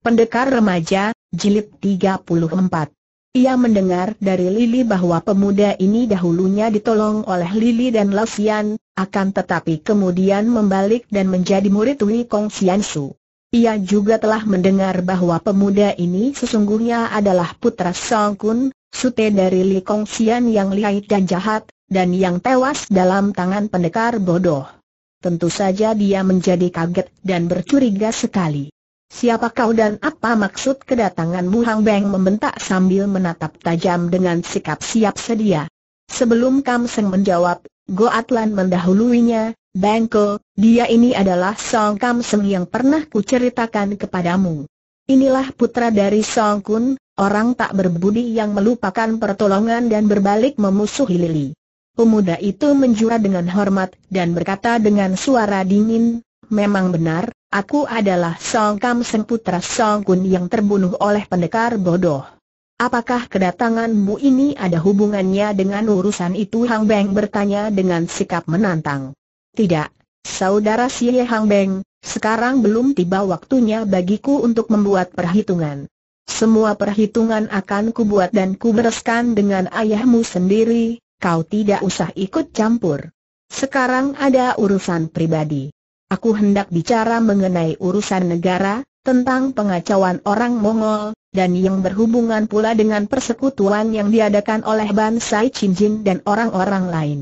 Pendekar Remaja, Jilid 34 Ia mendengar dari Lili bahwa pemuda ini dahulunya ditolong oleh Lili dan Lasian, akan tetapi kemudian membalik dan menjadi murid Wei Kong Sian Su. Ia juga telah mendengar bahwa pemuda ini sesungguhnya adalah putra Song Kun, sute dari Li Kong Sian yang lihai dan jahat, dan yang tewas dalam tangan pendekar bodoh. Tentu saja dia menjadi kaget dan bercuriga sekali. Siapa kau dan apa maksud kedatanganmu Hang Beng membentak sambil menatap tajam dengan sikap siap sedia. Sebelum Kam Seng menjawab, Go Atlan mendahuluinya, Bengko, dia ini adalah Song Kam Seng yang pernah kuceritakan kepadamu. Inilah putra dari Song Kun, orang tak berbudi yang melupakan pertolongan dan berbalik memusuhi Lili. Pemuda itu menjura dengan hormat dan berkata dengan suara dingin, memang benar, Aku adalah Song Kam Seng putra Song Kun yang terbunuh oleh pendekar bodoh. Apakah kedatanganmu ini ada hubungannya dengan urusan itu? Hang Beng bertanya dengan sikap menantang. Tidak, saudara si Hang Beng, sekarang belum tiba waktunya bagiku untuk membuat perhitungan. Semua perhitungan akan kubuat dan kubereskan dengan ayahmu sendiri, kau tidak usah ikut campur. Sekarang ada urusan pribadi. Aku hendak bicara mengenai urusan negara, tentang pengacauan orang Mongol, dan yang berhubungan pula dengan persekutuan yang diadakan oleh Bansai Cinjin dan orang-orang lain.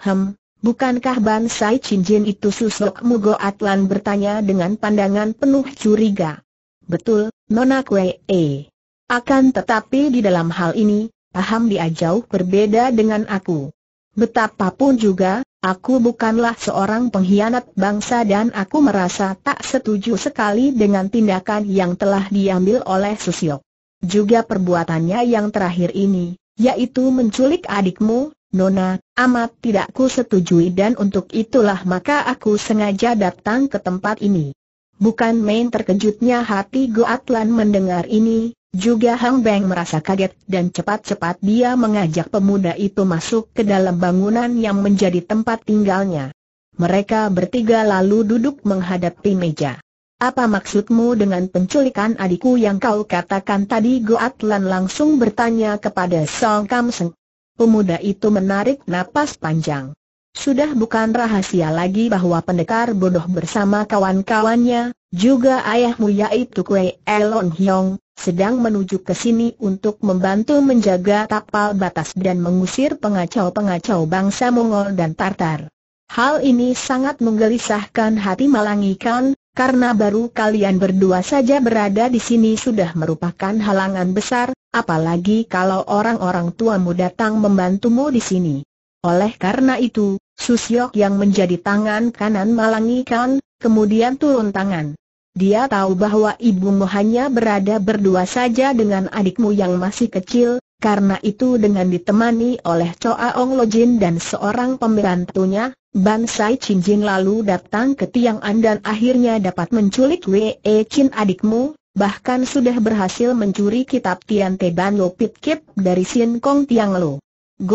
Hem, bukankah Bansai Cinjin itu susuk Mugo Atlan bertanya dengan pandangan penuh curiga? Betul, Nona Kwe. E. Akan tetapi di dalam hal ini, paham diajau berbeda dengan aku. Betapapun juga, Aku bukanlah seorang pengkhianat bangsa dan aku merasa tak setuju sekali dengan tindakan yang telah diambil oleh Susio. Juga perbuatannya yang terakhir ini, yaitu menculik adikmu, Nona, amat tidak ku setujui dan untuk itulah maka aku sengaja datang ke tempat ini. Bukan main terkejutnya hati Goatlan mendengar ini, juga Hang Beng merasa kaget dan cepat-cepat dia mengajak pemuda itu masuk ke dalam bangunan yang menjadi tempat tinggalnya. Mereka bertiga lalu duduk menghadapi meja. Apa maksudmu dengan penculikan adikku yang kau katakan tadi Goat Lan langsung bertanya kepada Song Kam Seng. Pemuda itu menarik napas panjang. Sudah bukan rahasia lagi bahwa pendekar bodoh bersama kawan-kawannya, juga ayahmu yaitu Kwe Elon Hyong, sedang menuju ke sini untuk membantu menjaga tapal batas dan mengusir pengacau-pengacau bangsa Mongol dan Tartar. Hal ini sangat menggelisahkan hati Malangikan, karena baru kalian berdua saja berada di sini sudah merupakan halangan besar, apalagi kalau orang-orang tuamu datang membantumu di sini. Oleh karena itu, Susyok yang menjadi tangan kanan Malangikan, kemudian turun tangan. Dia tahu bahwa ibumu hanya berada berdua saja dengan adikmu yang masih kecil, karena itu dengan ditemani oleh Choa Ong Lojin dan seorang pembantunya, Ban Sai Chin Jin lalu datang ke Tiang An dan akhirnya dapat menculik Wei e Chin adikmu, bahkan sudah berhasil mencuri kitab Tian Te Ban Lo Pit Kip dari Sin Kong Tiang Lo.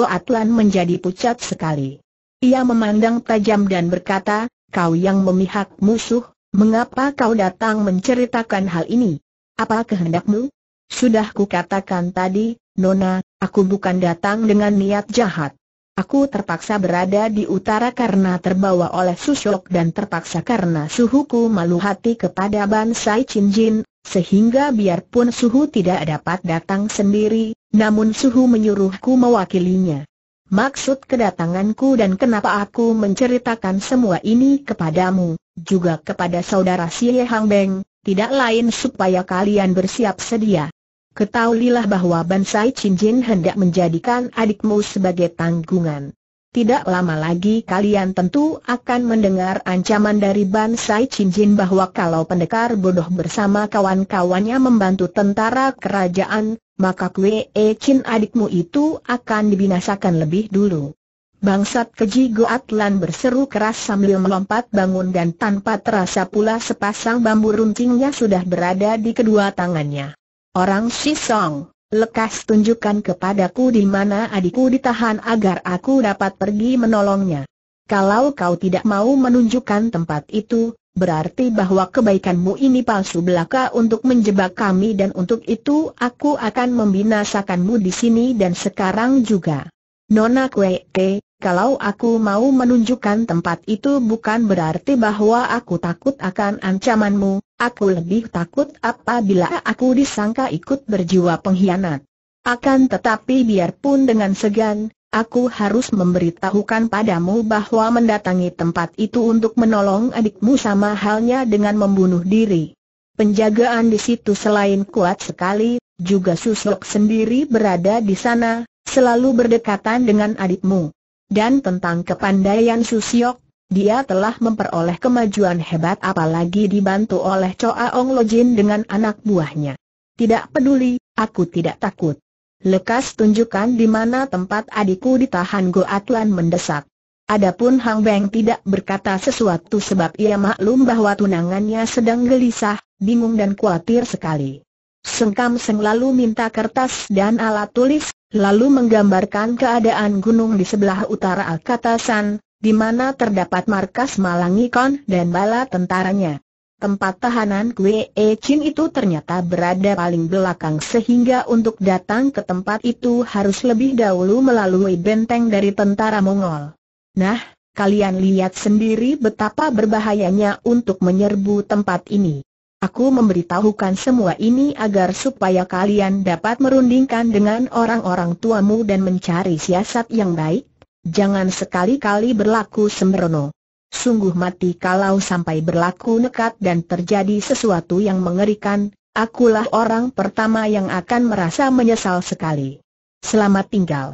Atlan menjadi pucat sekali. Ia memandang tajam dan berkata, kau yang memihak musuh, Mengapa kau datang menceritakan hal ini? Apa kehendakmu? Sudah kukatakan tadi, Nona, aku bukan datang dengan niat jahat. Aku terpaksa berada di utara karena terbawa oleh susuk dan terpaksa karena suhuku malu hati kepada Bansai Chinjin, sehingga biarpun suhu tidak dapat datang sendiri, namun suhu menyuruhku mewakilinya maksud kedatanganku dan kenapa aku menceritakan semua ini kepadamu, juga kepada saudara Xie Hang Beng, tidak lain supaya kalian bersiap sedia. Ketahuilah bahwa Bansai Chin Jin hendak menjadikan adikmu sebagai tanggungan. Tidak lama lagi kalian tentu akan mendengar ancaman dari Bansai Cincin bahwa kalau pendekar bodoh bersama kawan-kawannya membantu tentara kerajaan, maka Kwe Chin e adikmu itu akan dibinasakan lebih dulu. Bangsat keji Goatlan berseru keras sambil melompat bangun dan tanpa terasa pula sepasang bambu runcingnya sudah berada di kedua tangannya. Orang Shisong Lekas tunjukkan kepadaku di mana adikku ditahan agar aku dapat pergi menolongnya. Kalau kau tidak mau menunjukkan tempat itu, berarti bahwa kebaikanmu ini palsu belaka untuk menjebak kami dan untuk itu aku akan membinasakanmu di sini dan sekarang juga. Nona Kwee, kalau aku mau menunjukkan tempat itu bukan berarti bahwa aku takut akan ancamanmu, Aku lebih takut apabila aku disangka ikut berjiwa pengkhianat. Akan tetapi biarpun dengan segan, aku harus memberitahukan padamu bahwa mendatangi tempat itu untuk menolong adikmu sama halnya dengan membunuh diri. Penjagaan di situ selain kuat sekali, juga Susok sendiri berada di sana, selalu berdekatan dengan adikmu. Dan tentang kepandaian Susiok, dia telah memperoleh kemajuan hebat apalagi dibantu oleh Choa Ong Lojin dengan anak buahnya. Tidak peduli, aku tidak takut. Lekas tunjukkan di mana tempat adikku ditahan Go Atlan mendesak. Adapun Hang Beng tidak berkata sesuatu sebab ia maklum bahwa tunangannya sedang gelisah, bingung dan khawatir sekali. Sengkam Seng lalu minta kertas dan alat tulis, lalu menggambarkan keadaan gunung di sebelah utara Alkatasan, di mana terdapat markas Malangikon dan bala tentaranya. Tempat tahanan Kue E Chin itu ternyata berada paling belakang sehingga untuk datang ke tempat itu harus lebih dahulu melalui benteng dari tentara Mongol. Nah, kalian lihat sendiri betapa berbahayanya untuk menyerbu tempat ini. Aku memberitahukan semua ini agar supaya kalian dapat merundingkan dengan orang-orang tuamu dan mencari siasat yang baik, Jangan sekali-kali berlaku sembrono. Sungguh mati kalau sampai berlaku nekat dan terjadi sesuatu yang mengerikan, akulah orang pertama yang akan merasa menyesal sekali. Selamat tinggal.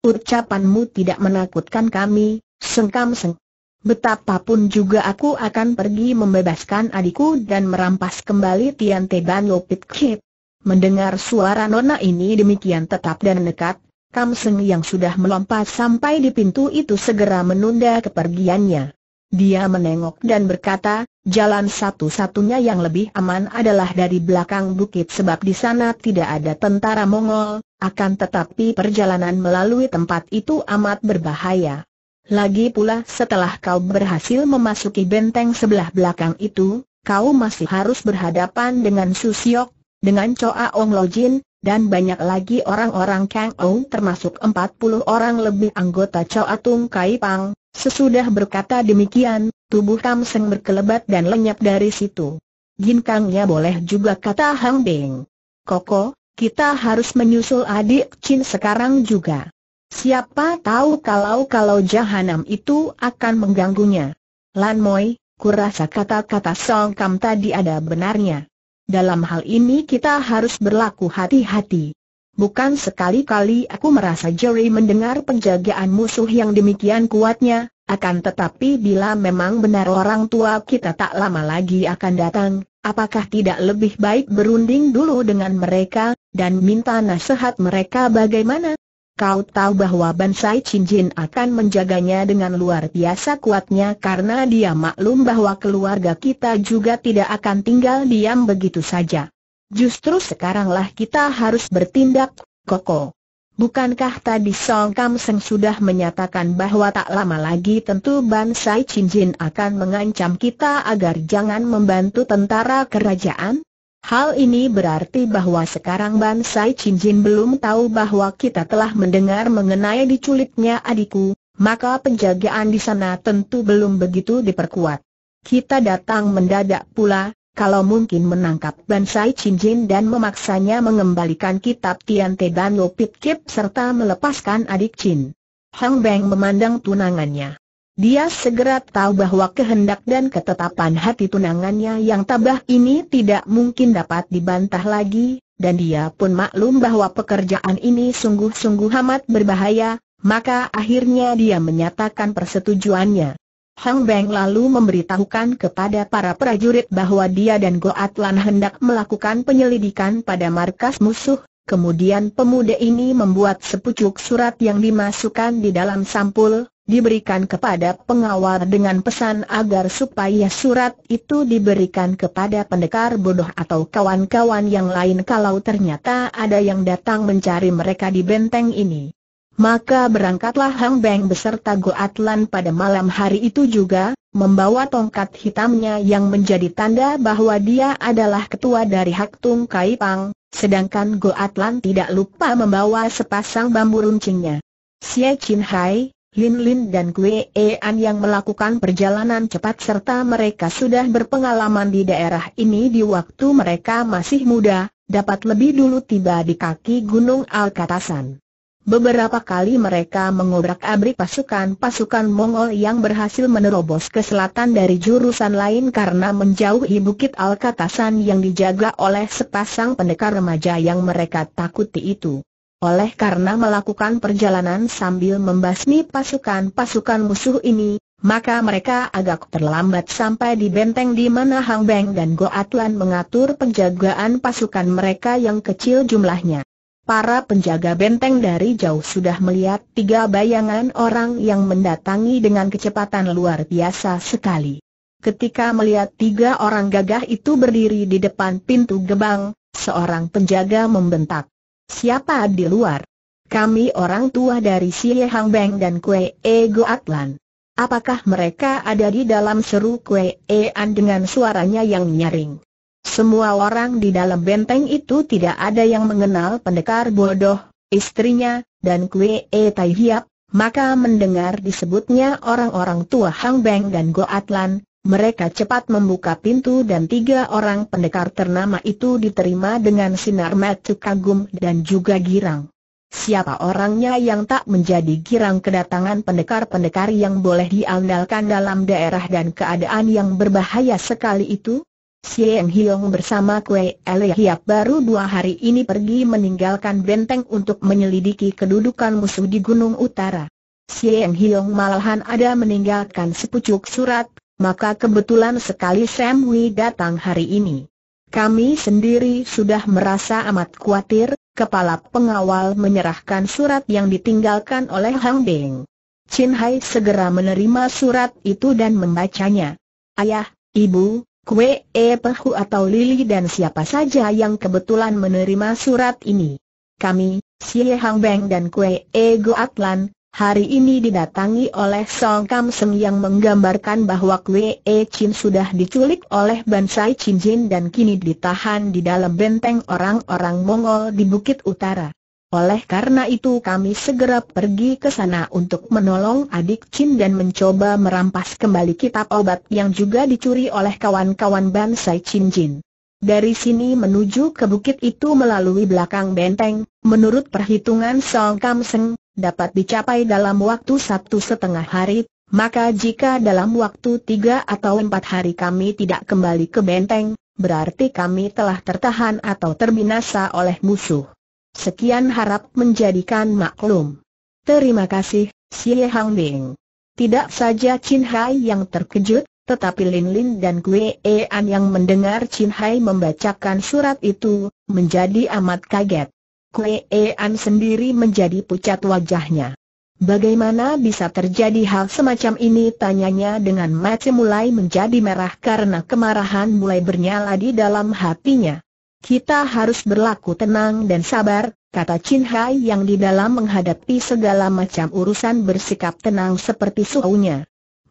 Ucapanmu tidak menakutkan kami, sengkam seng. Betapapun juga aku akan pergi membebaskan adikku dan merampas kembali Tian Te Teban Lopit Kip. Mendengar suara nona ini demikian tetap dan nekat, Kam yang sudah melompat sampai di pintu itu segera menunda kepergiannya. Dia menengok dan berkata, jalan satu-satunya yang lebih aman adalah dari belakang bukit sebab di sana tidak ada tentara Mongol, akan tetapi perjalanan melalui tempat itu amat berbahaya. Lagi pula setelah kau berhasil memasuki benteng sebelah belakang itu, kau masih harus berhadapan dengan Susiok, dengan Choa Ong Lojin, dan banyak lagi orang-orang Kang Ou termasuk 40 orang lebih anggota Chow Atung Kai Pang. Sesudah berkata demikian, tubuh Kam Seng berkelebat dan lenyap dari situ. Kangnya boleh juga kata Hang Beng. Koko, kita harus menyusul adik Chin sekarang juga. Siapa tahu kalau-kalau jahanam itu akan mengganggunya. Lan Moi, kurasa kata-kata Song Kam tadi ada benarnya. Dalam hal ini kita harus berlaku hati-hati. Bukan sekali-kali aku merasa Jerry mendengar penjagaan musuh yang demikian kuatnya, akan tetapi bila memang benar orang tua kita tak lama lagi akan datang, apakah tidak lebih baik berunding dulu dengan mereka, dan minta nasihat mereka bagaimana Kau tahu bahwa Bansai Cincin akan menjaganya dengan luar biasa kuatnya karena dia maklum bahwa keluarga kita juga tidak akan tinggal diam begitu saja. Justru sekaranglah kita harus bertindak, Koko. Bukankah tadi Song Kam Seng sudah menyatakan bahwa tak lama lagi tentu Bansai Cincin akan mengancam kita agar jangan membantu tentara kerajaan? Hal ini berarti bahwa sekarang Ban Sai Chin Jin belum tahu bahwa kita telah mendengar mengenai diculiknya adikku, maka penjagaan di sana tentu belum begitu diperkuat. Kita datang mendadak pula, kalau mungkin menangkap Ban Sai Chin Jin dan memaksanya mengembalikan kitab Tian Te Ban Lo Pit Kip serta melepaskan adik Chin. Hang Beng memandang tunangannya. Dia segera tahu bahwa kehendak dan ketetapan hati tunangannya yang tabah ini tidak mungkin dapat dibantah lagi, dan dia pun maklum bahwa pekerjaan ini sungguh-sungguh amat berbahaya, maka akhirnya dia menyatakan persetujuannya. Hang Beng lalu memberitahukan kepada para prajurit bahwa dia dan Goat Lan hendak melakukan penyelidikan pada markas musuh, kemudian pemuda ini membuat sepucuk surat yang dimasukkan di dalam sampul, diberikan kepada pengawal dengan pesan agar supaya surat itu diberikan kepada pendekar bodoh atau kawan-kawan yang lain kalau ternyata ada yang datang mencari mereka di benteng ini. Maka berangkatlah Hang Beng beserta Go Atlan pada malam hari itu juga, membawa tongkat hitamnya yang menjadi tanda bahwa dia adalah ketua dari Hak Tung Kai Pang, sedangkan Go Atlan tidak lupa membawa sepasang bambu runcingnya. Xie Chin Hai, Lin Lin dan Kue An yang melakukan perjalanan cepat serta mereka sudah berpengalaman di daerah ini di waktu mereka masih muda, dapat lebih dulu tiba di kaki Gunung Alkatasan. Beberapa kali mereka mengobrak-abrik pasukan-pasukan Mongol yang berhasil menerobos ke selatan dari jurusan lain karena menjauhi Bukit Alkatasan yang dijaga oleh sepasang pendekar remaja yang mereka takuti itu. Oleh karena melakukan perjalanan sambil membasmi pasukan-pasukan musuh ini, maka mereka agak terlambat sampai di benteng di mana Hang Beng dan Go Goatlan mengatur penjagaan pasukan mereka yang kecil jumlahnya. Para penjaga benteng dari jauh sudah melihat tiga bayangan orang yang mendatangi dengan kecepatan luar biasa sekali. Ketika melihat tiga orang gagah itu berdiri di depan pintu gebang, seorang penjaga membentak. Siapa di luar? Kami orang tua dari Xie Hang Beng dan Kue E Go Lan. Apakah mereka ada di dalam seru Kue E An dengan suaranya yang nyaring? Semua orang di dalam benteng itu tidak ada yang mengenal pendekar bodoh, istrinya, dan Kue E Tai Hiap, maka mendengar disebutnya orang-orang tua Hang Beng dan Go Lan, mereka cepat membuka pintu dan tiga orang pendekar ternama itu diterima dengan sinar mata kagum dan juga girang. Siapa orangnya yang tak menjadi girang kedatangan pendekar-pendekar yang boleh diandalkan dalam daerah dan keadaan yang berbahaya sekali itu? Sieng Hiong bersama Kue Ele baru dua hari ini pergi meninggalkan benteng untuk menyelidiki kedudukan musuh di Gunung Utara. Sieng Hiong malahan ada meninggalkan sepucuk surat maka kebetulan sekali Sam Wei datang hari ini. Kami sendiri sudah merasa amat khawatir, kepala pengawal menyerahkan surat yang ditinggalkan oleh Hang Beng. Chin Hai segera menerima surat itu dan membacanya. Ayah, ibu, kue e pehu atau lili dan siapa saja yang kebetulan menerima surat ini. Kami, Xie Hang Beng dan kue e eh, Atlan. Hari ini didatangi oleh Song Kam Seng yang menggambarkan bahwa E Chin sudah diculik oleh Bansai Chin Jin dan kini ditahan di dalam benteng orang-orang Mongol di Bukit Utara. Oleh karena itu kami segera pergi ke sana untuk menolong adik Chin dan mencoba merampas kembali kitab obat yang juga dicuri oleh kawan-kawan Bansai Chin Jin. Dari sini menuju ke bukit itu melalui belakang benteng, menurut perhitungan Song Kam Seng, dapat dicapai dalam waktu satu setengah hari, maka jika dalam waktu tiga atau empat hari kami tidak kembali ke benteng, berarti kami telah tertahan atau terbinasa oleh musuh. Sekian harap menjadikan maklum. Terima kasih, Xie Hang Bing. Tidak saja Chin Hai yang terkejut, tetapi Lin Lin dan Gui An yang mendengar Chin Hai membacakan surat itu, menjadi amat kaget. Klean sendiri menjadi pucat wajahnya. Bagaimana bisa terjadi hal semacam ini tanyanya dengan mata mulai menjadi merah karena kemarahan mulai bernyala di dalam hatinya. Kita harus berlaku tenang dan sabar, kata Chin Hai yang di dalam menghadapi segala macam urusan bersikap tenang seperti suhunya.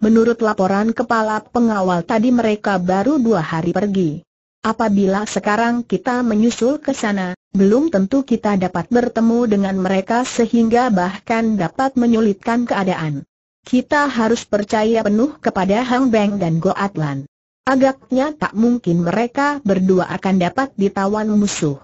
Menurut laporan kepala pengawal tadi mereka baru dua hari pergi. Apabila sekarang kita menyusul ke sana, belum tentu kita dapat bertemu dengan mereka sehingga bahkan dapat menyulitkan keadaan. Kita harus percaya penuh kepada Hang Beng dan Go Atlan. Agaknya tak mungkin mereka berdua akan dapat ditawan musuh.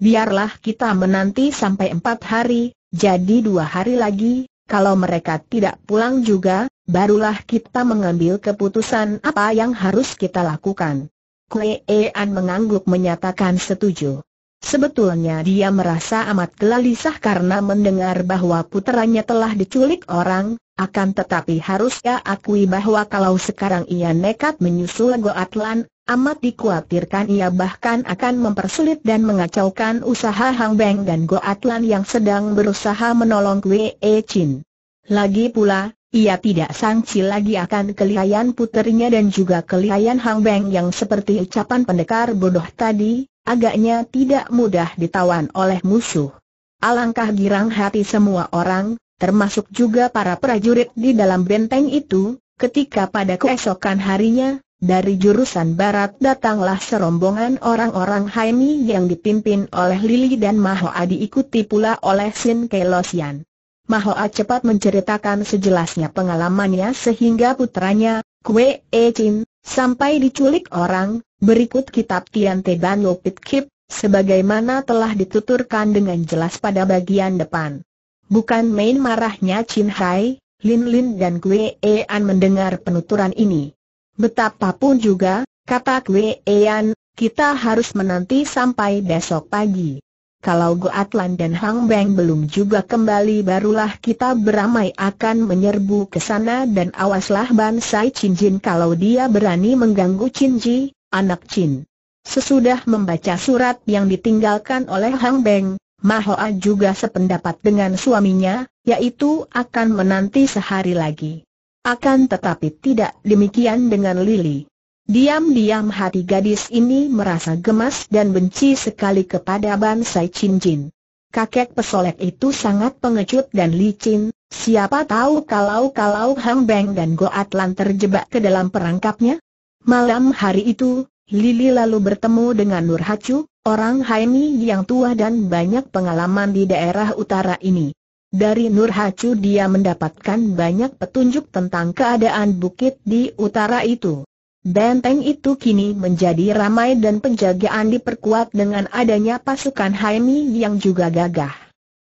Biarlah kita menanti sampai empat hari, jadi dua hari lagi, kalau mereka tidak pulang juga, barulah kita mengambil keputusan apa yang harus kita lakukan. Kue Ean mengangguk menyatakan setuju. Sebetulnya dia merasa amat gelisah karena mendengar bahwa puteranya telah diculik orang, akan tetapi harus ia akui bahwa kalau sekarang ia nekat menyusul Goatlan, amat dikhawatirkan ia bahkan akan mempersulit dan mengacaukan usaha Hang Beng dan Goatlan yang sedang berusaha menolong Kue Chin. Lagi pula, ia tidak sangsi lagi akan kelihayan puterinya dan juga kelihayan Hang Beng yang seperti ucapan pendekar bodoh tadi, agaknya tidak mudah ditawan oleh musuh. Alangkah girang hati semua orang, termasuk juga para prajurit di dalam benteng itu, ketika pada keesokan harinya, dari jurusan barat datanglah serombongan orang-orang Haimi yang dipimpin oleh Lili dan Maho ikuti pula oleh Sin Kelosian. Mahoa cepat menceritakan sejelasnya pengalamannya sehingga putranya, Kwe E Chin, sampai diculik orang, berikut kitab Tian Te Ban Lo Pit Kip, sebagaimana telah dituturkan dengan jelas pada bagian depan. Bukan main marahnya Chin Hai, Lin Lin dan Kwe E An mendengar penuturan ini. Betapapun juga, kata Kwe E An, kita harus menanti sampai besok pagi kalau Goatlan dan Hang Beng belum juga kembali barulah kita beramai akan menyerbu ke sana dan awaslah Ban Sai Chin Jin kalau dia berani mengganggu Chin Ji, anak Chin. Sesudah membaca surat yang ditinggalkan oleh Hang Beng, Mahoa juga sependapat dengan suaminya, yaitu akan menanti sehari lagi. Akan tetapi tidak demikian dengan Lily. Diam-diam hati gadis ini merasa gemas dan benci sekali kepada Bansai Chin Jin. Kakek pesolek itu sangat pengecut dan licin, siapa tahu kalau-kalau Hang Beng dan Go Atlan terjebak ke dalam perangkapnya? Malam hari itu, Lili lalu bertemu dengan Nur Hacu, orang Haimi yang tua dan banyak pengalaman di daerah utara ini. Dari Nur Hacu dia mendapatkan banyak petunjuk tentang keadaan bukit di utara itu. Benteng itu kini menjadi ramai dan penjagaan diperkuat dengan adanya pasukan Haimi yang juga gagah.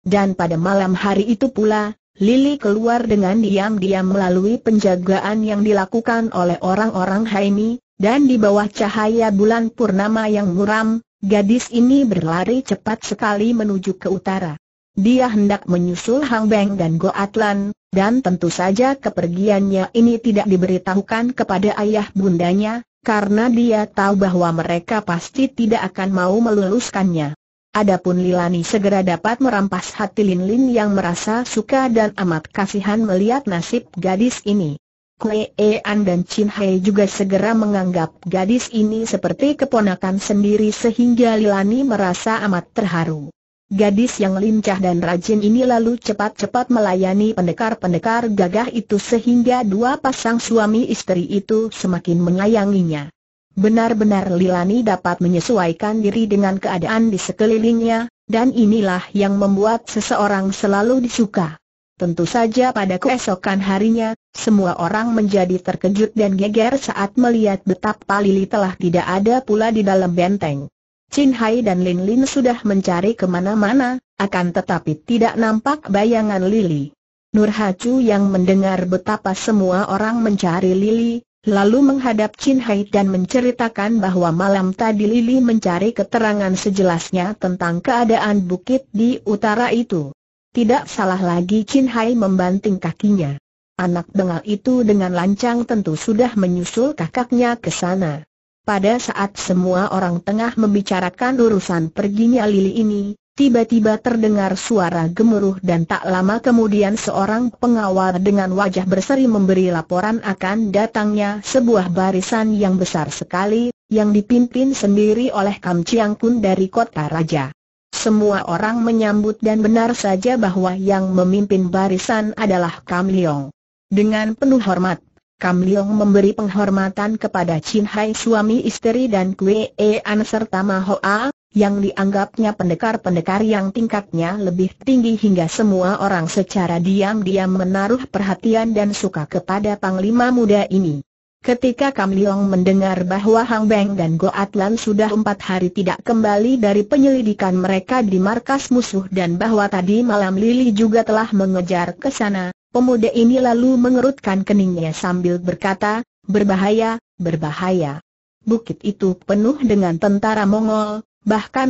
Dan pada malam hari itu pula, Lily keluar dengan diam-diam melalui penjagaan yang dilakukan oleh orang-orang Haimi, dan di bawah cahaya bulan purnama yang muram, gadis ini berlari cepat sekali menuju ke utara. Dia hendak menyusul Hang Beng dan Go Atlan, dan tentu saja kepergiannya ini tidak diberitahukan kepada ayah bundanya, karena dia tahu bahwa mereka pasti tidak akan mau meluluskannya. Adapun Lilani segera dapat merampas hati Lin Lin yang merasa suka dan amat kasihan melihat nasib gadis ini. Kue An dan Chin Hai juga segera menganggap gadis ini seperti keponakan sendiri sehingga Lilani merasa amat terharu. Gadis yang lincah dan rajin ini lalu cepat-cepat melayani pendekar-pendekar gagah itu sehingga dua pasang suami istri itu semakin menyayanginya. Benar-benar Lilani dapat menyesuaikan diri dengan keadaan di sekelilingnya, dan inilah yang membuat seseorang selalu disuka. Tentu saja pada keesokan harinya, semua orang menjadi terkejut dan geger saat melihat betapa Lili telah tidak ada pula di dalam benteng. Chin Hai dan Lin Lin sudah mencari kemana-mana, akan tetapi tidak nampak bayangan Lili. Nur Hacu yang mendengar betapa semua orang mencari Lili, lalu menghadap Chin Hai dan menceritakan bahwa malam tadi Lili mencari keterangan sejelasnya tentang keadaan bukit di utara itu. Tidak salah lagi Chin Hai membanting kakinya. Anak bengal itu dengan lancang tentu sudah menyusul kakaknya ke sana. Pada saat semua orang tengah membicarakan urusan perginya Lili ini, tiba-tiba terdengar suara gemuruh dan tak lama kemudian seorang pengawal dengan wajah berseri memberi laporan akan datangnya sebuah barisan yang besar sekali, yang dipimpin sendiri oleh Kam Chiang Kun dari kota raja. Semua orang menyambut dan benar saja bahwa yang memimpin barisan adalah Kam Leong. Dengan penuh hormat, Kam Leong memberi penghormatan kepada Chin Hai suami istri dan Kwe An serta Ma Hoa, yang dianggapnya pendekar-pendekar yang tingkatnya lebih tinggi hingga semua orang secara diam-diam menaruh perhatian dan suka kepada Panglima muda ini. Ketika Kam Leong mendengar bahwa Hang Beng dan Go Atlan sudah empat hari tidak kembali dari penyelidikan mereka di markas musuh dan bahwa tadi malam Lily juga telah mengejar ke sana, Pemuda ini lalu mengerutkan keningnya sambil berkata, berbahaya, berbahaya. Bukit itu penuh dengan tentara Mongol, bahkan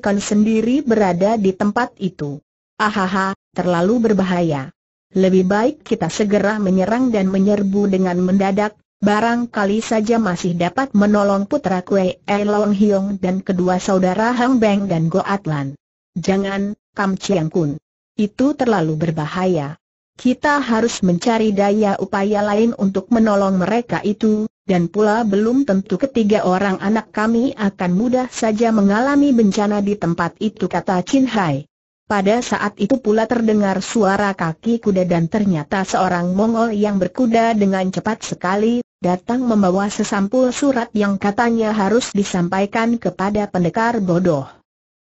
ikan sendiri berada di tempat itu. Ahaha, terlalu berbahaya. Lebih baik kita segera menyerang dan menyerbu dengan mendadak, barangkali saja masih dapat menolong putra Kue Elong Hiong dan kedua saudara Hang Beng dan Goatlan. Jangan, Kam Chiang Kun. Itu terlalu berbahaya kita harus mencari daya upaya lain untuk menolong mereka itu, dan pula belum tentu ketiga orang anak kami akan mudah saja mengalami bencana di tempat itu kata Chin Hai. Pada saat itu pula terdengar suara kaki kuda dan ternyata seorang Mongol yang berkuda dengan cepat sekali, datang membawa sesampul surat yang katanya harus disampaikan kepada pendekar bodoh.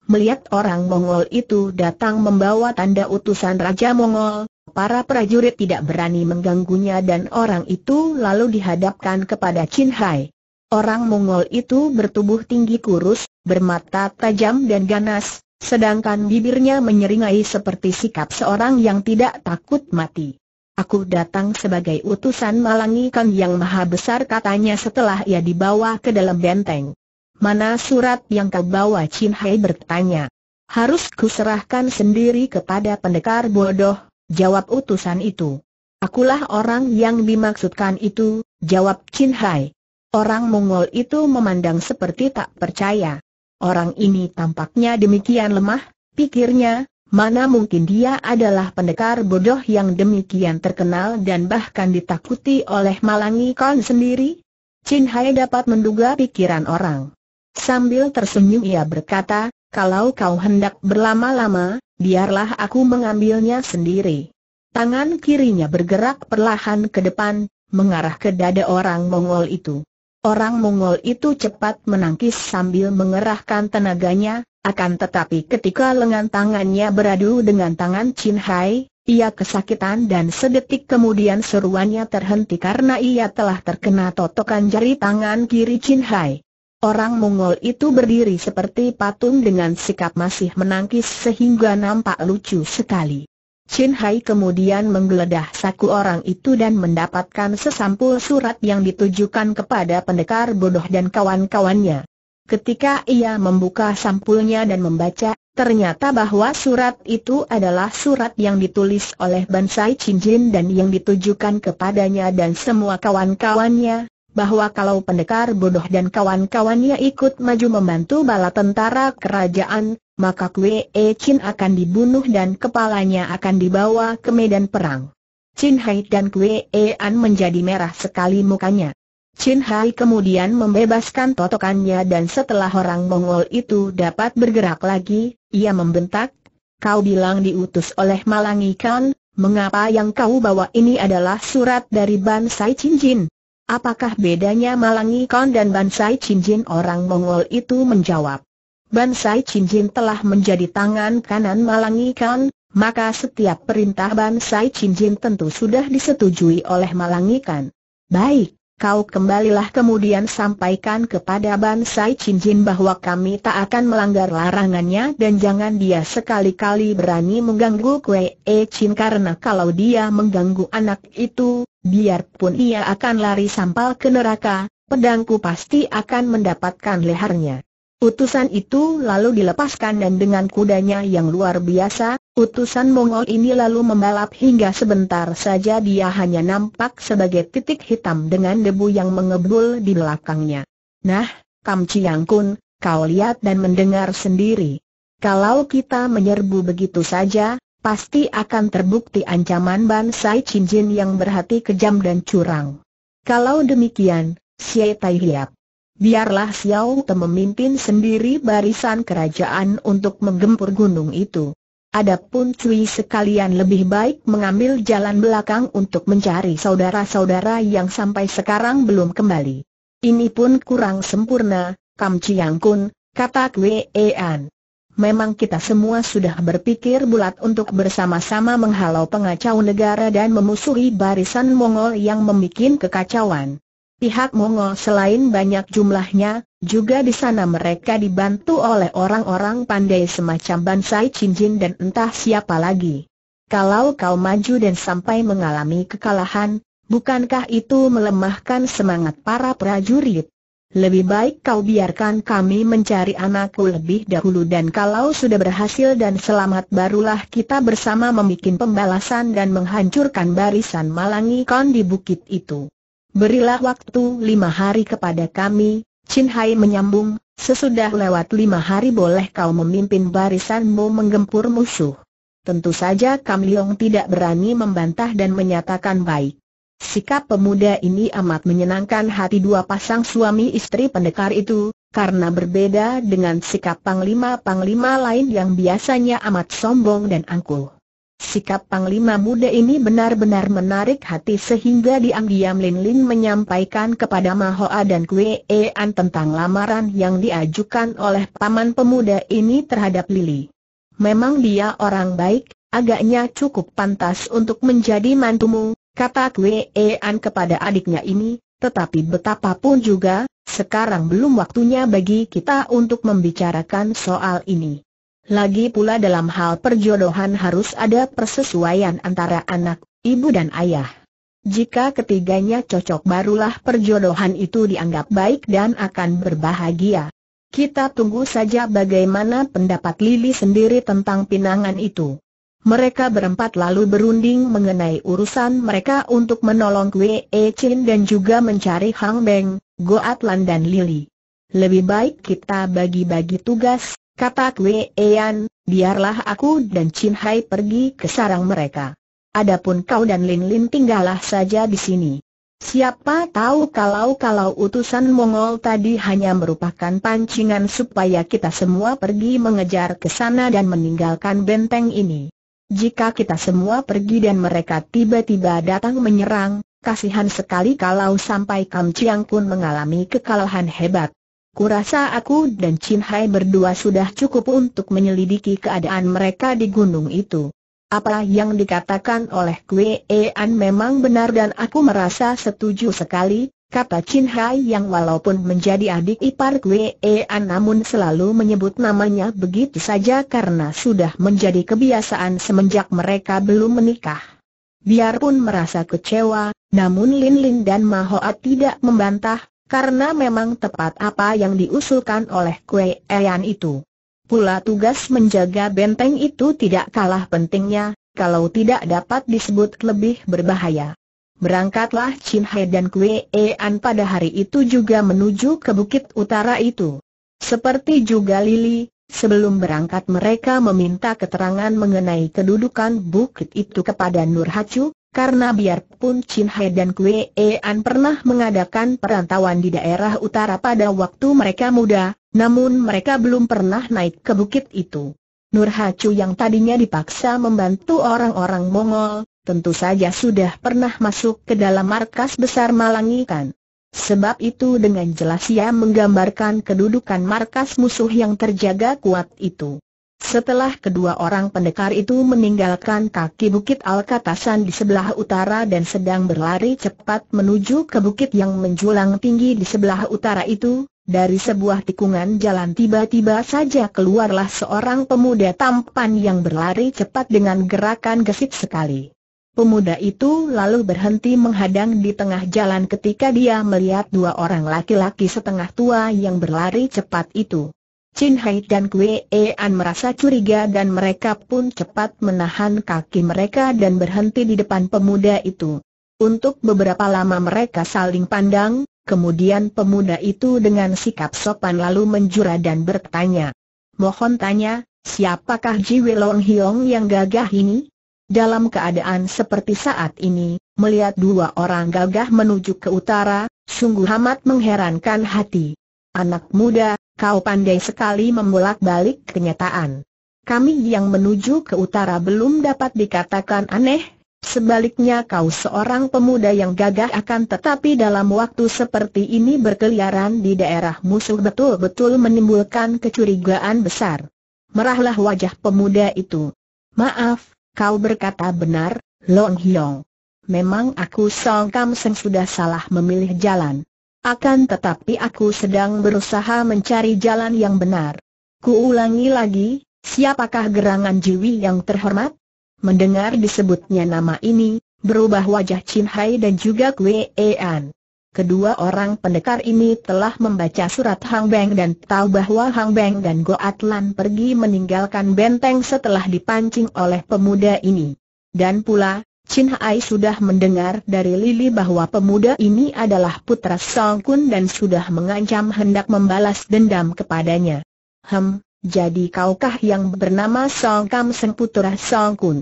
Melihat orang Mongol itu datang membawa tanda utusan Raja Mongol, Para prajurit tidak berani mengganggunya dan orang itu lalu dihadapkan kepada Chin Hai. Orang Mongol itu bertubuh tinggi kurus, bermata tajam dan ganas, sedangkan bibirnya menyeringai seperti sikap seorang yang tidak takut mati. Aku datang sebagai utusan Malangi Kang yang maha besar katanya setelah ia dibawa ke dalam benteng. Mana surat yang kau bawa Chin Hai bertanya. Harus kuserahkan sendiri kepada pendekar bodoh, Jawab utusan itu. Akulah orang yang dimaksudkan itu, jawab Chin Hai. Orang Mongol itu memandang seperti tak percaya. Orang ini tampaknya demikian lemah, pikirnya, mana mungkin dia adalah pendekar bodoh yang demikian terkenal dan bahkan ditakuti oleh Malangi Khan sendiri? Chin Hai dapat menduga pikiran orang. Sambil tersenyum ia berkata, kalau kau hendak berlama-lama, biarlah aku mengambilnya sendiri. Tangan kirinya bergerak perlahan ke depan, mengarah ke dada orang Mongol itu. Orang Mongol itu cepat menangkis sambil mengerahkan tenaganya, akan tetapi ketika lengan tangannya beradu dengan tangan Chin Hai, ia kesakitan dan sedetik kemudian seruannya terhenti karena ia telah terkena totokan jari tangan kiri Chin Hai. Orang Mongol itu berdiri seperti patung dengan sikap masih menangkis sehingga nampak lucu sekali. Chin Hai kemudian menggeledah saku orang itu dan mendapatkan sesampul surat yang ditujukan kepada pendekar bodoh dan kawan-kawannya. Ketika ia membuka sampulnya dan membaca, ternyata bahwa surat itu adalah surat yang ditulis oleh Bansai Chin Jin dan yang ditujukan kepadanya dan semua kawan-kawannya, bahwa kalau pendekar bodoh dan kawan-kawannya ikut maju membantu bala tentara kerajaan, maka Kue e Chin akan dibunuh dan kepalanya akan dibawa ke medan perang. Chin Hai dan Kue e An menjadi merah sekali mukanya. Chin Hai kemudian membebaskan totokannya dan setelah orang Mongol itu dapat bergerak lagi, ia membentak, Kau bilang diutus oleh Malangikan, mengapa yang kau bawa ini adalah surat dari Bansai Chin Jin? Apakah bedanya Malangi Kon dan Bansai Cincin orang Mongol itu menjawab. Bansai Cincin telah menjadi tangan kanan Malangi Kon, maka setiap perintah Bansai Cincin tentu sudah disetujui oleh Malangi Kon. Baik, kau kembalilah kemudian sampaikan kepada Bansai Cincin bahwa kami tak akan melanggar larangannya dan jangan dia sekali-kali berani mengganggu Kue E Chin karena kalau dia mengganggu anak itu, biarpun ia akan lari sampal ke neraka, pedangku pasti akan mendapatkan lehernya. Utusan itu lalu dilepaskan dan dengan kudanya yang luar biasa, utusan Mongol ini lalu membalap hingga sebentar saja dia hanya nampak sebagai titik hitam dengan debu yang mengebul di belakangnya. Nah, Kam Chiang Kun, kau lihat dan mendengar sendiri. Kalau kita menyerbu begitu saja, pasti akan terbukti ancaman Bansai Chin Jin yang berhati kejam dan curang. Kalau demikian, Xie Tai Hiap, biarlah Xiao Te memimpin sendiri barisan kerajaan untuk menggempur gunung itu. Adapun Cui sekalian lebih baik mengambil jalan belakang untuk mencari saudara-saudara yang sampai sekarang belum kembali. Ini pun kurang sempurna, Kam Chiang Kun, kata An. Memang kita semua sudah berpikir bulat untuk bersama-sama menghalau pengacau negara dan memusuhi barisan Mongol yang membuat kekacauan. Pihak Mongol selain banyak jumlahnya, juga di sana mereka dibantu oleh orang-orang pandai semacam Bansai Cinjin dan entah siapa lagi. Kalau kau maju dan sampai mengalami kekalahan, bukankah itu melemahkan semangat para prajurit? Lebih baik kau biarkan kami mencari anakku lebih dahulu dan kalau sudah berhasil dan selamat barulah kita bersama membuat pembalasan dan menghancurkan barisan Malangi Kon di bukit itu. Berilah waktu lima hari kepada kami, Chin Hai menyambung, sesudah lewat lima hari boleh kau memimpin barisanmu menggempur musuh. Tentu saja Kam Leong tidak berani membantah dan menyatakan baik. Sikap pemuda ini amat menyenangkan hati dua pasang suami istri pendekar itu, karena berbeda dengan sikap panglima-panglima lain yang biasanya amat sombong dan angkuh. Sikap Panglima muda ini benar-benar menarik hati sehingga diam-diam Lin Lin menyampaikan kepada Mahoa dan Kue An tentang lamaran yang diajukan oleh paman pemuda ini terhadap Lili. Memang dia orang baik, agaknya cukup pantas untuk menjadi mantumu, kata Kue An kepada adiknya ini, tetapi betapapun juga, sekarang belum waktunya bagi kita untuk membicarakan soal ini. Lagi pula dalam hal perjodohan harus ada persesuaian antara anak, ibu dan ayah. Jika ketiganya cocok barulah perjodohan itu dianggap baik dan akan berbahagia. Kita tunggu saja bagaimana pendapat Lili sendiri tentang pinangan itu. Mereka berempat lalu berunding mengenai urusan mereka untuk menolong Kwe E Chin dan juga mencari Hang Beng, Goat Lan dan Lili. Lebih baik kita bagi-bagi tugas, Kata Kwe Ean, biarlah aku dan Chin Hai pergi ke sarang mereka. Adapun kau dan Lin Lin tinggallah saja di sini. Siapa tahu kalau-kalau utusan Mongol tadi hanya merupakan pancingan supaya kita semua pergi mengejar ke sana dan meninggalkan benteng ini. Jika kita semua pergi dan mereka tiba-tiba datang menyerang, kasihan sekali kalau sampai Kam Chiang pun mengalami kekalahan hebat. Kurasa aku dan Chin Hai berdua sudah cukup untuk menyelidiki keadaan mereka di gunung itu. Apa yang dikatakan oleh Kwe An memang benar dan aku merasa setuju sekali, kata Chin Hai yang walaupun menjadi adik ipar Kwe An namun selalu menyebut namanya begitu saja karena sudah menjadi kebiasaan semenjak mereka belum menikah. Biarpun merasa kecewa, namun Lin Lin dan Mahoat tidak membantah, karena memang tepat apa yang diusulkan oleh Kue Ean itu. Pula tugas menjaga benteng itu tidak kalah pentingnya, kalau tidak dapat disebut lebih berbahaya. Berangkatlah Chin He dan Kue Ean pada hari itu juga menuju ke bukit utara itu. Seperti juga Lili, sebelum berangkat mereka meminta keterangan mengenai kedudukan bukit itu kepada Nur Hacu, karena biarpun Chin Hai dan Kue An pernah mengadakan perantauan di daerah utara pada waktu mereka muda, namun mereka belum pernah naik ke bukit itu. Nur Hacu yang tadinya dipaksa membantu orang-orang Mongol, tentu saja sudah pernah masuk ke dalam markas besar Malangikan. Sebab itu dengan jelas ia menggambarkan kedudukan markas musuh yang terjaga kuat itu. Setelah kedua orang pendekar itu meninggalkan kaki Bukit Alkatasan di sebelah utara dan sedang berlari cepat menuju ke bukit yang menjulang tinggi di sebelah utara itu, dari sebuah tikungan jalan tiba-tiba saja keluarlah seorang pemuda tampan yang berlari cepat dengan gerakan gesit sekali. Pemuda itu lalu berhenti menghadang di tengah jalan ketika dia melihat dua orang laki-laki setengah tua yang berlari cepat itu. Chin Hai dan E An merasa curiga dan mereka pun cepat menahan kaki mereka dan berhenti di depan pemuda itu. Untuk beberapa lama mereka saling pandang, kemudian pemuda itu dengan sikap sopan lalu menjura dan bertanya. Mohon tanya, siapakah Ji Wilong Hiong yang gagah ini? Dalam keadaan seperti saat ini, melihat dua orang gagah menuju ke utara, sungguh amat mengherankan hati. Anak muda, Kau pandai sekali membolak-balik kenyataan. Kami yang menuju ke utara belum dapat dikatakan aneh, sebaliknya kau seorang pemuda yang gagah akan tetapi dalam waktu seperti ini berkeliaran di daerah musuh betul-betul menimbulkan kecurigaan besar. Merahlah wajah pemuda itu. Maaf, kau berkata benar, Long Hyong. Memang aku Song Kam Seng sudah salah memilih jalan. Akan tetapi aku sedang berusaha mencari jalan yang benar. Ku ulangi lagi, siapakah gerangan Jiwi yang terhormat? Mendengar disebutnya nama ini, berubah wajah Chin Hai dan juga Kwe An. Kedua orang pendekar ini telah membaca surat Hang Beng dan tahu bahwa Hang Beng dan Go Atlan pergi meninggalkan benteng setelah dipancing oleh pemuda ini. Dan pula, Chin Hai sudah mendengar dari Lili bahwa pemuda ini adalah putra Song Kun dan sudah mengancam hendak membalas dendam kepadanya. Hem, jadi kaukah yang bernama Song Kam Seng putra Song Kun?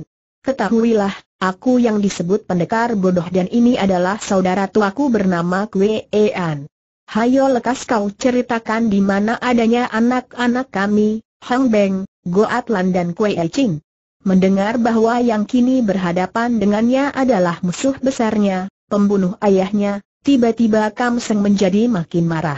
Ketahuilah, aku yang disebut pendekar bodoh dan ini adalah saudara tuaku bernama Kue An. Hayo lekas kau ceritakan di mana adanya anak-anak kami, Hang Beng, Goat Lan dan Kue Ching. Mendengar bahwa yang kini berhadapan dengannya adalah musuh besarnya, pembunuh ayahnya, tiba-tiba Kam Seng menjadi makin marah.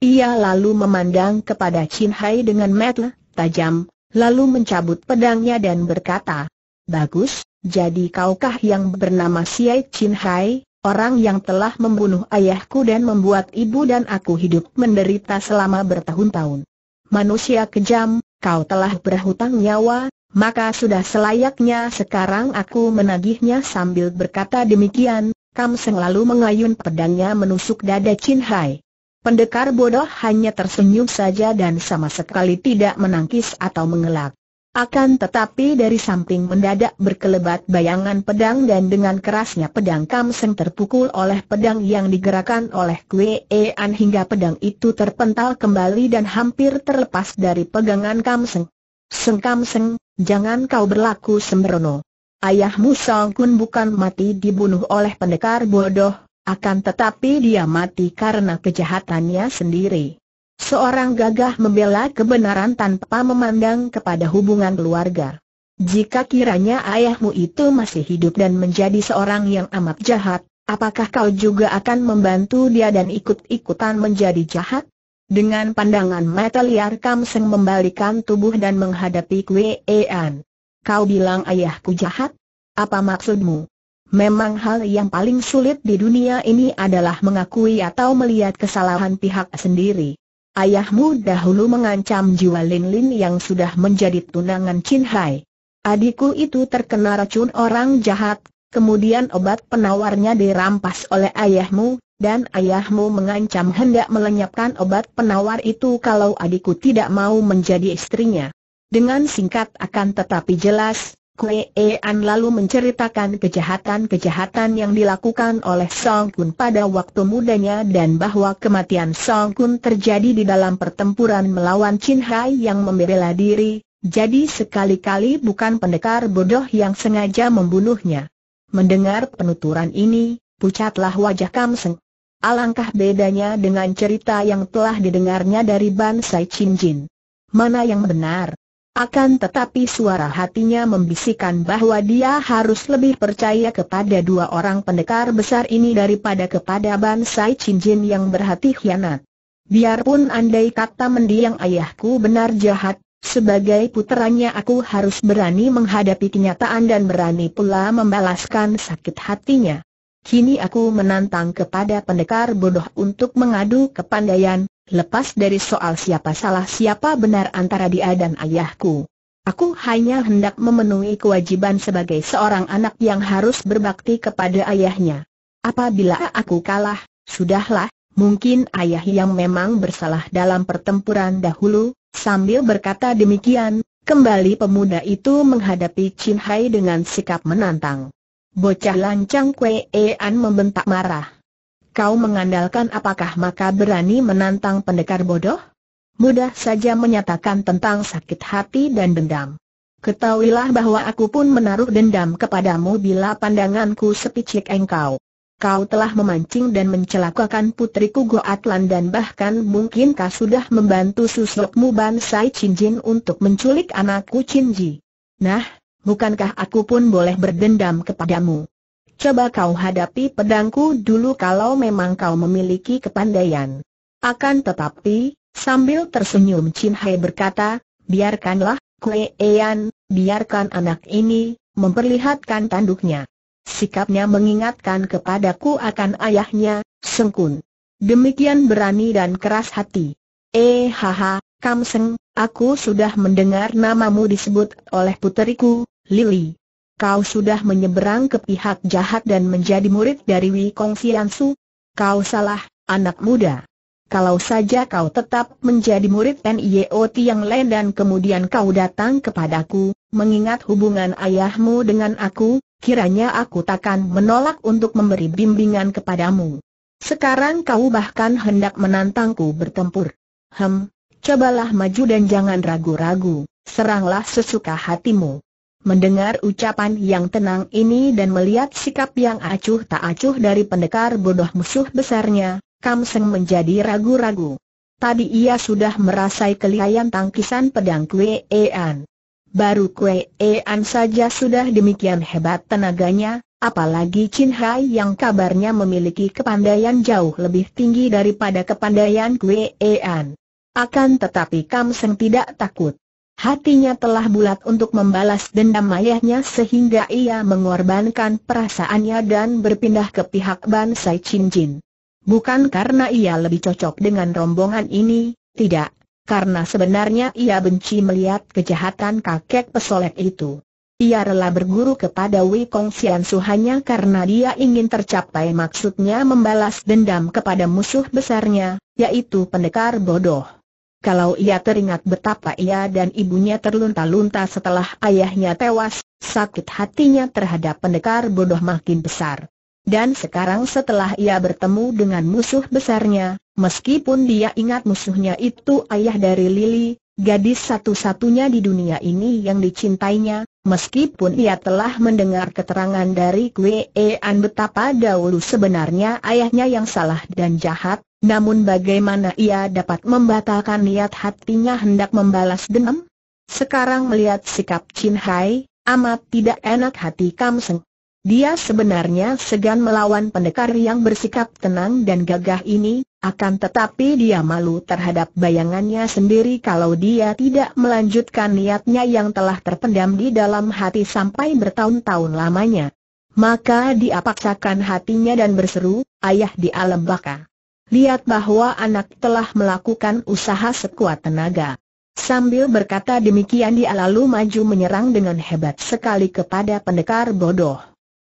Ia lalu memandang kepada Chin Hai dengan mata tajam, lalu mencabut pedangnya dan berkata, Bagus, jadi kaukah yang bernama Siai Chin Hai, orang yang telah membunuh ayahku dan membuat ibu dan aku hidup menderita selama bertahun-tahun manusia kejam, kau telah berhutang nyawa, maka sudah selayaknya sekarang aku menagihnya sambil berkata demikian, Kam Seng lalu mengayun pedangnya menusuk dada Chin Hai. Pendekar bodoh hanya tersenyum saja dan sama sekali tidak menangkis atau mengelak. Akan tetapi dari samping mendadak berkelebat bayangan pedang dan dengan kerasnya pedang Kamseng terpukul oleh pedang yang digerakkan oleh Kue An hingga pedang itu terpental kembali dan hampir terlepas dari pegangan Kamseng. Seng Kamseng, jangan kau berlaku sembrono. Ayahmu Song Kun bukan mati dibunuh oleh pendekar bodoh, akan tetapi dia mati karena kejahatannya sendiri. Seorang gagah membela kebenaran tanpa memandang kepada hubungan keluarga. Jika kiranya ayahmu itu masih hidup dan menjadi seorang yang amat jahat, apakah kau juga akan membantu dia dan ikut-ikutan menjadi jahat? Dengan pandangan mata liar Kam Seng membalikan tubuh dan menghadapi Kwe An. Kau bilang ayahku jahat? Apa maksudmu? Memang hal yang paling sulit di dunia ini adalah mengakui atau melihat kesalahan pihak sendiri. Ayahmu dahulu mengancam jiwa Lin Lin yang sudah menjadi tunangan Chin Hai. Adikku itu terkena racun orang jahat, kemudian obat penawarnya dirampas oleh ayahmu, dan ayahmu mengancam hendak melenyapkan obat penawar itu kalau adikku tidak mau menjadi istrinya. Dengan singkat akan tetapi jelas, Kue an lalu menceritakan kejahatan-kejahatan yang dilakukan oleh Song Kun pada waktu mudanya dan bahwa kematian Song Kun terjadi di dalam pertempuran melawan Chin Hai yang membela diri, jadi sekali-kali bukan pendekar bodoh yang sengaja membunuhnya. Mendengar penuturan ini, pucatlah wajah Kam Seng. Alangkah bedanya dengan cerita yang telah didengarnya dari Ban Sai Chin Jin. Mana yang benar? Akan tetapi suara hatinya membisikkan bahwa dia harus lebih percaya kepada dua orang pendekar besar ini daripada kepada Bansai Cincin yang berhati hianat. Biarpun andai kata mendiang ayahku benar jahat, sebagai puteranya aku harus berani menghadapi kenyataan dan berani pula membalaskan sakit hatinya. Kini aku menantang kepada pendekar bodoh untuk mengadu kepandaian, lepas dari soal siapa salah siapa benar antara dia dan ayahku. Aku hanya hendak memenuhi kewajiban sebagai seorang anak yang harus berbakti kepada ayahnya. Apabila aku kalah, sudahlah, mungkin ayah yang memang bersalah dalam pertempuran dahulu, sambil berkata demikian, kembali pemuda itu menghadapi Chin Hai dengan sikap menantang. Bocah lancang Kue An membentak marah kau mengandalkan apakah maka berani menantang pendekar bodoh? Mudah saja menyatakan tentang sakit hati dan dendam. Ketahuilah bahwa aku pun menaruh dendam kepadamu bila pandanganku sepicik engkau. Kau telah memancing dan mencelakakan putriku Goatlan dan bahkan mungkin kau sudah membantu susukmu Bansai Chinjin untuk menculik anakku Chinji. Nah, bukankah aku pun boleh berdendam kepadamu? coba kau hadapi pedangku dulu kalau memang kau memiliki kepandaian. Akan tetapi, sambil tersenyum Chin Hai berkata, biarkanlah, Kue Ean, biarkan anak ini, memperlihatkan tanduknya. Sikapnya mengingatkan kepadaku akan ayahnya, Sengkun. Demikian berani dan keras hati. Eh haha, Kamseng, aku sudah mendengar namamu disebut oleh puteriku, Lily kau sudah menyeberang ke pihak jahat dan menjadi murid dari Kong Siansu? Kau salah, anak muda. Kalau saja kau tetap menjadi murid Nio yang lain dan kemudian kau datang kepadaku, mengingat hubungan ayahmu dengan aku, kiranya aku takkan menolak untuk memberi bimbingan kepadamu. Sekarang kau bahkan hendak menantangku bertempur. Hem, cobalah maju dan jangan ragu-ragu, seranglah sesuka hatimu. Mendengar ucapan yang tenang ini dan melihat sikap yang acuh tak acuh dari pendekar bodoh musuh besarnya, Kam Seng menjadi ragu-ragu. Tadi ia sudah merasai kelihayan tangkisan pedang Kue Ean. Baru Kue Ean saja sudah demikian hebat tenaganya, apalagi Chin Hai yang kabarnya memiliki kepandaian jauh lebih tinggi daripada kepandaian Kue Ean. Akan tetapi Kam Seng tidak takut. Hatinya telah bulat untuk membalas dendam ayahnya sehingga ia mengorbankan perasaannya dan berpindah ke pihak Bansai Chin Jin. Bukan karena ia lebih cocok dengan rombongan ini, tidak, karena sebenarnya ia benci melihat kejahatan kakek pesolek itu. Ia rela berguru kepada Wei Kong Sian Su hanya karena dia ingin tercapai maksudnya membalas dendam kepada musuh besarnya, yaitu pendekar bodoh kalau ia teringat betapa ia dan ibunya terlunta-lunta setelah ayahnya tewas, sakit hatinya terhadap pendekar bodoh makin besar. Dan sekarang setelah ia bertemu dengan musuh besarnya, meskipun dia ingat musuhnya itu ayah dari Lily, gadis satu-satunya di dunia ini yang dicintainya, Meskipun ia telah mendengar keterangan dari Kwe An betapa dahulu sebenarnya ayahnya yang salah dan jahat, namun bagaimana ia dapat membatalkan niat hatinya hendak membalas dendam? Sekarang melihat sikap Chin Hai, amat tidak enak hati Kam Seng. Dia sebenarnya segan melawan pendekar yang bersikap tenang dan gagah ini, akan tetapi dia malu terhadap bayangannya sendiri kalau dia tidak melanjutkan niatnya yang telah terpendam di dalam hati sampai bertahun-tahun lamanya. Maka dia paksakan hatinya dan berseru, ayah di alam baka. Lihat bahwa anak telah melakukan usaha sekuat tenaga. Sambil berkata demikian dia lalu maju menyerang dengan hebat sekali kepada pendekar bodoh.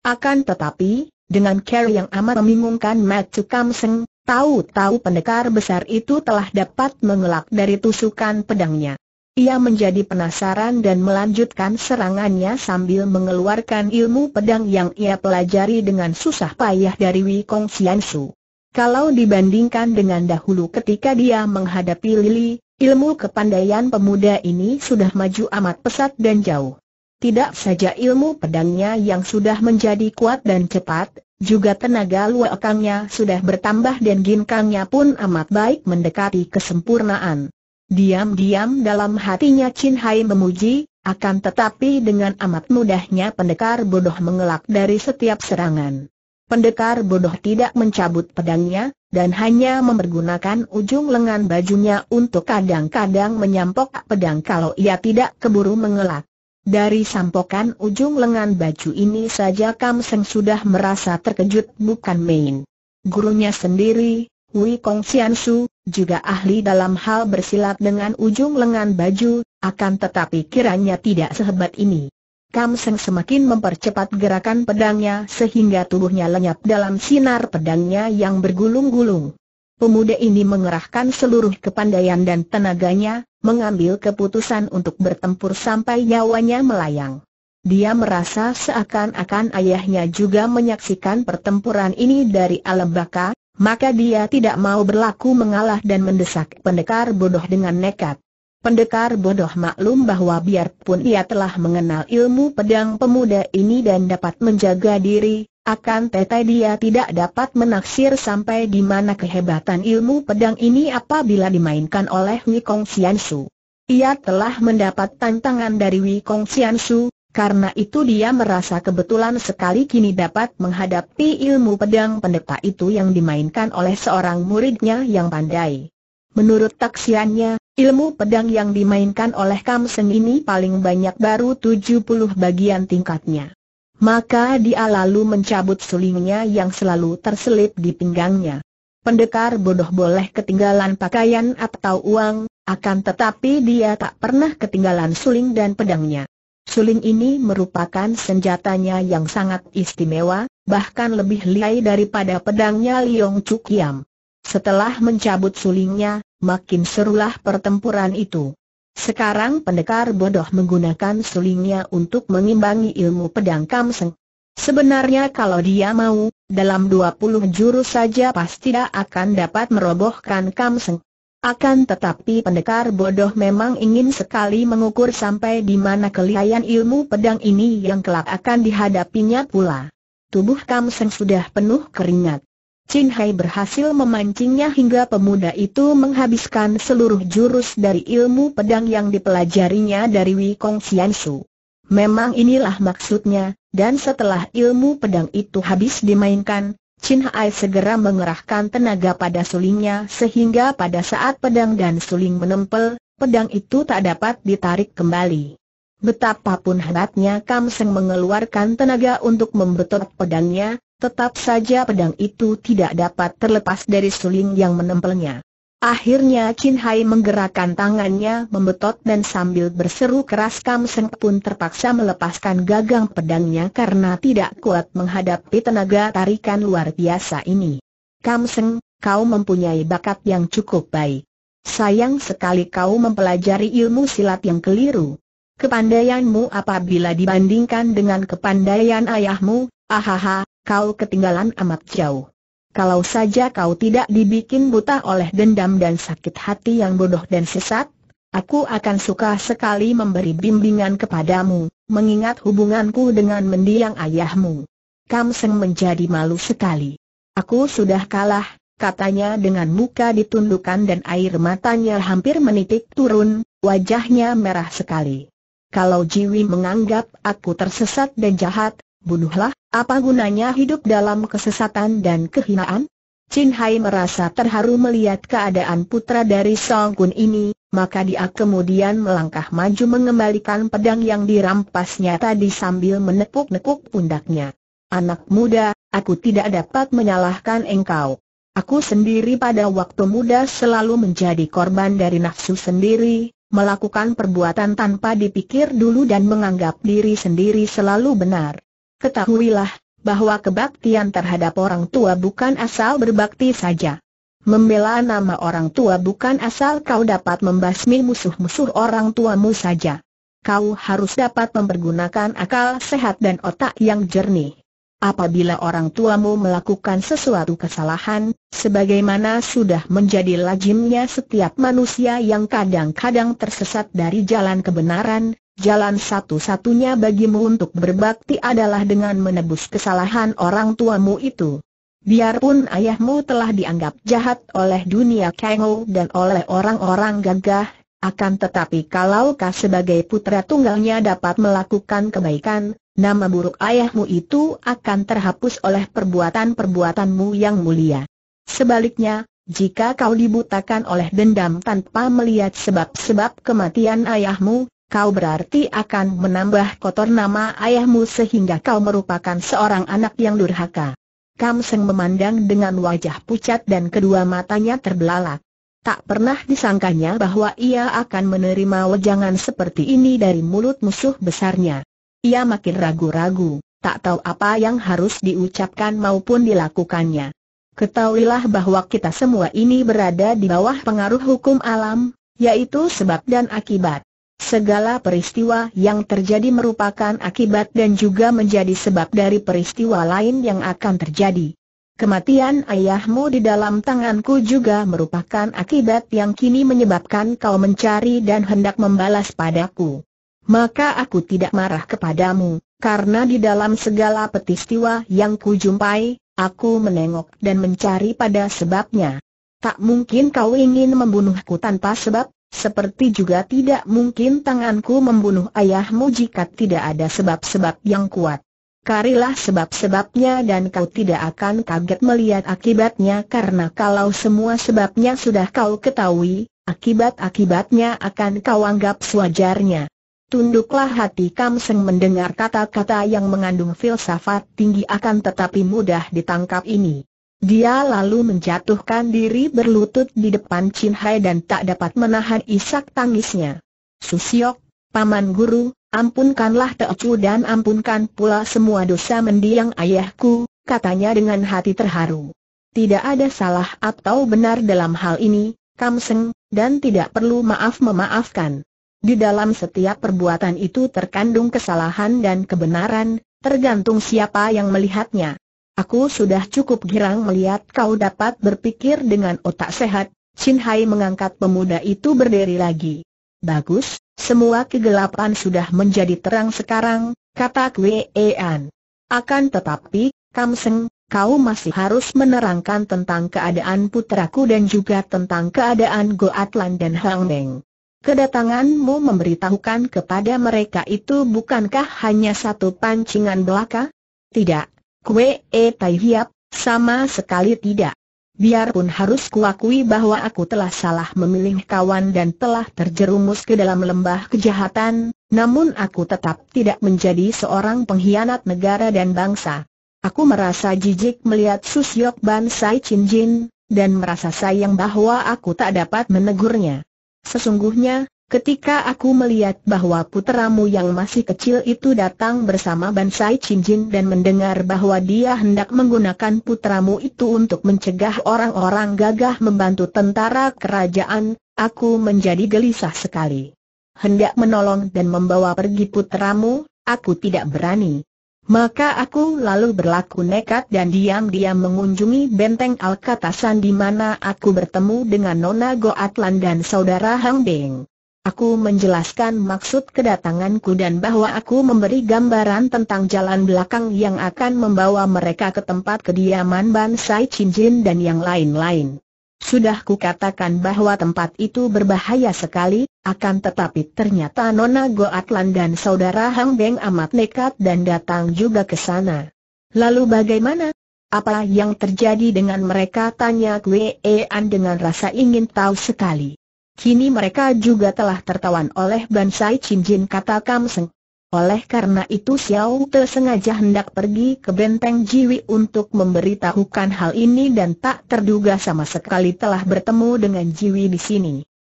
Akan tetapi, dengan care yang amat membingungkan Matthew Kamseng, Seng, tahu-tahu pendekar besar itu telah dapat mengelak dari tusukan pedangnya. Ia menjadi penasaran dan melanjutkan serangannya sambil mengeluarkan ilmu pedang yang ia pelajari dengan susah payah dari Wikong Xiansu. Kalau dibandingkan dengan dahulu ketika dia menghadapi Lily, ilmu kepandaian pemuda ini sudah maju amat pesat dan jauh. Tidak saja ilmu pedangnya yang sudah menjadi kuat dan cepat, juga tenaga luakangnya sudah bertambah dan ginkangnya pun amat baik mendekati kesempurnaan. Diam-diam dalam hatinya Chin Hai memuji, akan tetapi dengan amat mudahnya pendekar bodoh mengelak dari setiap serangan. Pendekar bodoh tidak mencabut pedangnya, dan hanya mempergunakan ujung lengan bajunya untuk kadang-kadang menyampok pedang kalau ia tidak keburu mengelak. Dari sampokan ujung lengan baju ini saja Kam Seng sudah merasa terkejut bukan main. Gurunya sendiri, Wei Kong Xianshu, juga ahli dalam hal bersilat dengan ujung lengan baju, akan tetapi kiranya tidak sehebat ini. Kam Seng semakin mempercepat gerakan pedangnya sehingga tubuhnya lenyap dalam sinar pedangnya yang bergulung-gulung. Pemuda ini mengerahkan seluruh kepandaian dan tenaganya, mengambil keputusan untuk bertempur sampai nyawanya melayang. Dia merasa seakan-akan ayahnya juga menyaksikan pertempuran ini dari alam baka, maka dia tidak mau berlaku mengalah dan mendesak pendekar bodoh dengan nekat. Pendekar bodoh maklum bahwa biarpun ia telah mengenal ilmu pedang pemuda ini dan dapat menjaga diri, akan tetapi dia tidak dapat menaksir sampai di mana kehebatan ilmu pedang ini apabila dimainkan oleh Wikong Xiansu. Ia telah mendapat tantangan dari Wikong Xiansu, karena itu dia merasa kebetulan sekali kini dapat menghadapi ilmu pedang pendeta itu yang dimainkan oleh seorang muridnya yang pandai. Menurut taksiannya, ilmu pedang yang dimainkan oleh Kam Seng ini paling banyak baru 70 bagian tingkatnya. Maka dia lalu mencabut sulingnya yang selalu terselip di pinggangnya. Pendekar bodoh boleh ketinggalan pakaian atau uang, akan tetapi dia tak pernah ketinggalan suling dan pedangnya. Suling ini merupakan senjatanya yang sangat istimewa, bahkan lebih lihai daripada pedangnya Liong Chukiam. Setelah mencabut sulingnya, makin serulah pertempuran itu. Sekarang pendekar bodoh menggunakan sulingnya untuk mengimbangi ilmu pedang kamseng. Sebenarnya kalau dia mau, dalam 20 jurus saja pasti dia akan dapat merobohkan kamseng. Akan tetapi pendekar bodoh memang ingin sekali mengukur sampai di mana kelihayan ilmu pedang ini yang kelak akan dihadapinya pula. Tubuh Kamseng sudah penuh keringat. Chin Hai berhasil memancingnya hingga pemuda itu menghabiskan seluruh jurus dari ilmu pedang yang dipelajarinya dari Wei Kong Xian Su. Memang inilah maksudnya, dan setelah ilmu pedang itu habis dimainkan, Chin Hai segera mengerahkan tenaga pada sulingnya sehingga pada saat pedang dan suling menempel, pedang itu tak dapat ditarik kembali. Betapapun hebatnya Kam Seng mengeluarkan tenaga untuk membetot pedangnya, Tetap saja pedang itu tidak dapat terlepas dari suling yang menempelnya. Akhirnya Chin Hai menggerakkan tangannya membetot dan sambil berseru keras Kam Seng pun terpaksa melepaskan gagang pedangnya karena tidak kuat menghadapi tenaga tarikan luar biasa ini. Kam Seng, kau mempunyai bakat yang cukup baik. Sayang sekali kau mempelajari ilmu silat yang keliru. Kepandaianmu apabila dibandingkan dengan kepandaian ayahmu, ahaha, kau ketinggalan amat jauh. Kalau saja kau tidak dibikin buta oleh dendam dan sakit hati yang bodoh dan sesat, aku akan suka sekali memberi bimbingan kepadamu, mengingat hubunganku dengan mendiang ayahmu. Kam Seng menjadi malu sekali. Aku sudah kalah, katanya dengan muka ditundukkan dan air matanya hampir menitik turun, wajahnya merah sekali. Kalau Jiwi menganggap aku tersesat dan jahat, bunuhlah, apa gunanya hidup dalam kesesatan dan kehinaan? Chin Hai merasa terharu melihat keadaan putra dari Song Kun ini, maka dia kemudian melangkah maju mengembalikan pedang yang dirampasnya tadi sambil menepuk-nepuk pundaknya. Anak muda, aku tidak dapat menyalahkan engkau. Aku sendiri pada waktu muda selalu menjadi korban dari nafsu sendiri, melakukan perbuatan tanpa dipikir dulu dan menganggap diri sendiri selalu benar. Ketahuilah, bahwa kebaktian terhadap orang tua bukan asal berbakti saja. Membela nama orang tua bukan asal kau dapat membasmi musuh-musuh orang tuamu saja. Kau harus dapat mempergunakan akal sehat dan otak yang jernih. Apabila orang tuamu melakukan sesuatu kesalahan, sebagaimana sudah menjadi lazimnya setiap manusia yang kadang-kadang tersesat dari jalan kebenaran, Jalan satu-satunya bagimu untuk berbakti adalah dengan menebus kesalahan orang tuamu itu. Biarpun ayahmu telah dianggap jahat oleh dunia Kengo dan oleh orang-orang gagah, akan tetapi kalau kau sebagai putra tunggalnya dapat melakukan kebaikan, nama buruk ayahmu itu akan terhapus oleh perbuatan-perbuatanmu yang mulia. Sebaliknya, jika kau dibutakan oleh dendam tanpa melihat sebab-sebab kematian ayahmu, kau berarti akan menambah kotor nama ayahmu sehingga kau merupakan seorang anak yang durhaka. Kam Seng memandang dengan wajah pucat dan kedua matanya terbelalak. Tak pernah disangkanya bahwa ia akan menerima wejangan seperti ini dari mulut musuh besarnya. Ia makin ragu-ragu, tak tahu apa yang harus diucapkan maupun dilakukannya. Ketahuilah bahwa kita semua ini berada di bawah pengaruh hukum alam, yaitu sebab dan akibat. Segala peristiwa yang terjadi merupakan akibat dan juga menjadi sebab dari peristiwa lain yang akan terjadi. Kematian ayahmu di dalam tanganku juga merupakan akibat yang kini menyebabkan kau mencari dan hendak membalas padaku. Maka aku tidak marah kepadamu, karena di dalam segala peristiwa yang kujumpai, aku menengok dan mencari pada sebabnya. Tak mungkin kau ingin membunuhku tanpa sebab, seperti juga tidak mungkin tanganku membunuh ayahmu jika tidak ada sebab-sebab yang kuat. Karilah sebab-sebabnya dan kau tidak akan kaget melihat akibatnya karena kalau semua sebabnya sudah kau ketahui, akibat-akibatnya akan kau anggap sewajarnya. Tunduklah hati Kamseng mendengar kata-kata yang mengandung filsafat tinggi akan tetapi mudah ditangkap ini. Dia lalu menjatuhkan diri berlutut di depan Chin Hai dan tak dapat menahan isak tangisnya. Susiok, Paman Guru, ampunkanlah Teocu dan ampunkan pula semua dosa mendiang ayahku, katanya dengan hati terharu. Tidak ada salah atau benar dalam hal ini, Kamseng, dan tidak perlu maaf memaafkan. Di dalam setiap perbuatan itu terkandung kesalahan dan kebenaran, tergantung siapa yang melihatnya. Aku sudah cukup girang melihat kau dapat berpikir dengan otak sehat, Chin Hai mengangkat pemuda itu berdiri lagi. Bagus, semua kegelapan sudah menjadi terang sekarang, kata Kwe An. Akan tetapi, Kam Seng, kau masih harus menerangkan tentang keadaan putraku dan juga tentang keadaan Go Atlan dan Hang Meng. Kedatanganmu memberitahukan kepada mereka itu bukankah hanya satu pancingan belaka? Tidak, Kue E Tai Hiap, sama sekali tidak. Biarpun harus kuakui bahwa aku telah salah memilih kawan dan telah terjerumus ke dalam lembah kejahatan, namun aku tetap tidak menjadi seorang pengkhianat negara dan bangsa. Aku merasa jijik melihat Susyok Ban Sai Chin Jin, dan merasa sayang bahwa aku tak dapat menegurnya. Sesungguhnya, Ketika aku melihat bahwa puteramu yang masih kecil itu datang bersama Bansai Chinjin dan mendengar bahwa dia hendak menggunakan puteramu itu untuk mencegah orang-orang gagah membantu tentara kerajaan, aku menjadi gelisah sekali. Hendak menolong dan membawa pergi puteramu, aku tidak berani. Maka aku lalu berlaku nekat dan diam-diam mengunjungi benteng Alkatasan di mana aku bertemu dengan Nona Goatlan dan saudara Hang Deng. Aku menjelaskan maksud kedatanganku dan bahwa aku memberi gambaran tentang jalan belakang yang akan membawa mereka ke tempat kediaman Bansai Chinjin dan yang lain-lain. Sudah kukatakan bahwa tempat itu berbahaya sekali, akan tetapi ternyata Nona Goatlan dan saudara Hang Beng amat nekat dan datang juga ke sana. Lalu bagaimana? Apa yang terjadi dengan mereka tanya Kwe An dengan rasa ingin tahu sekali. Kini mereka juga telah tertawan oleh Bansai Cincin kata Kam Seng. Oleh karena itu Xiao Te sengaja hendak pergi ke benteng Jiwi untuk memberitahukan hal ini dan tak terduga sama sekali telah bertemu dengan Jiwi di sini.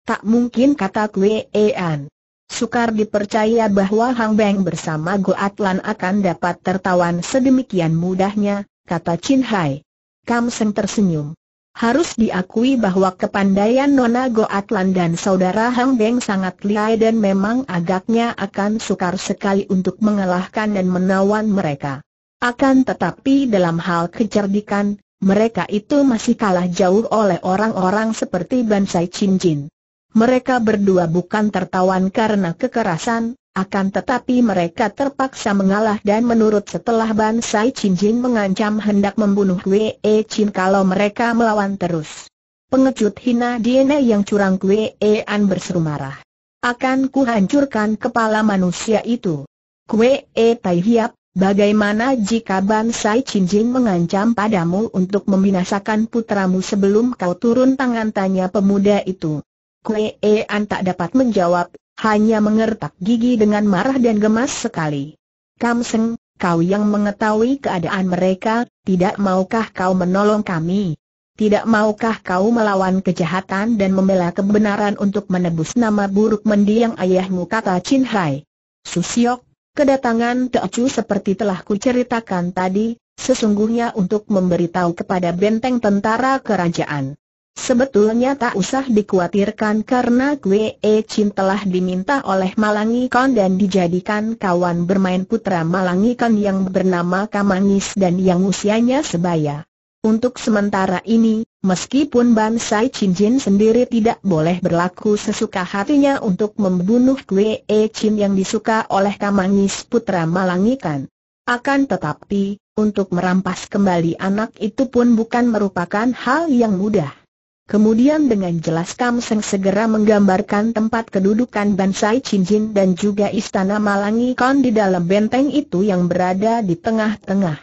Tak mungkin kata Kwe An. Sukar dipercaya bahwa Hang Beng bersama Go Atlan akan dapat tertawan sedemikian mudahnya, kata Chin Hai. Kam Seng tersenyum. Harus diakui bahwa kepandaian Nona Goatlan dan saudara Hang Beng sangat lihai dan memang agaknya akan sukar sekali untuk mengalahkan dan menawan mereka. Akan tetapi dalam hal kecerdikan, mereka itu masih kalah jauh oleh orang-orang seperti Bansai Cincin. Mereka berdua bukan tertawan karena kekerasan, akan tetapi mereka terpaksa mengalah dan menurut setelah Sai Chin Jin mengancam hendak membunuh Wei e Chin kalau mereka melawan terus. Pengecut hina Diene yang curang Wei e An berseru marah. Akan kuhancurkan kepala manusia itu. Kue E Tai Hiap, bagaimana jika Sai Chin Jin mengancam padamu untuk membinasakan putramu sebelum kau turun tangan tanya pemuda itu? Kue E An tak dapat menjawab hanya mengertak gigi dengan marah dan gemas sekali. Kam Seng, kau yang mengetahui keadaan mereka, tidak maukah kau menolong kami? Tidak maukah kau melawan kejahatan dan membela kebenaran untuk menebus nama buruk mendiang ayahmu kata Chin Hai. Susiok, kedatangan Teocu seperti telah kuceritakan tadi, sesungguhnya untuk memberitahu kepada benteng tentara kerajaan. Sebetulnya tak usah dikhawatirkan karena Kwe E Chin telah diminta oleh Malangikan dan dijadikan kawan bermain putra Malangikan yang bernama Kamangis dan yang usianya sebaya. Untuk sementara ini, meskipun Bansai Chin sendiri tidak boleh berlaku sesuka hatinya untuk membunuh Kwe E Chin yang disuka oleh Kamangis putra Malangikan. Akan tetapi, untuk merampas kembali anak itu pun bukan merupakan hal yang mudah. Kemudian dengan jelas Kam Seng segera menggambarkan tempat kedudukan Bansai Cincin dan juga Istana Malangi Kon di dalam benteng itu yang berada di tengah-tengah.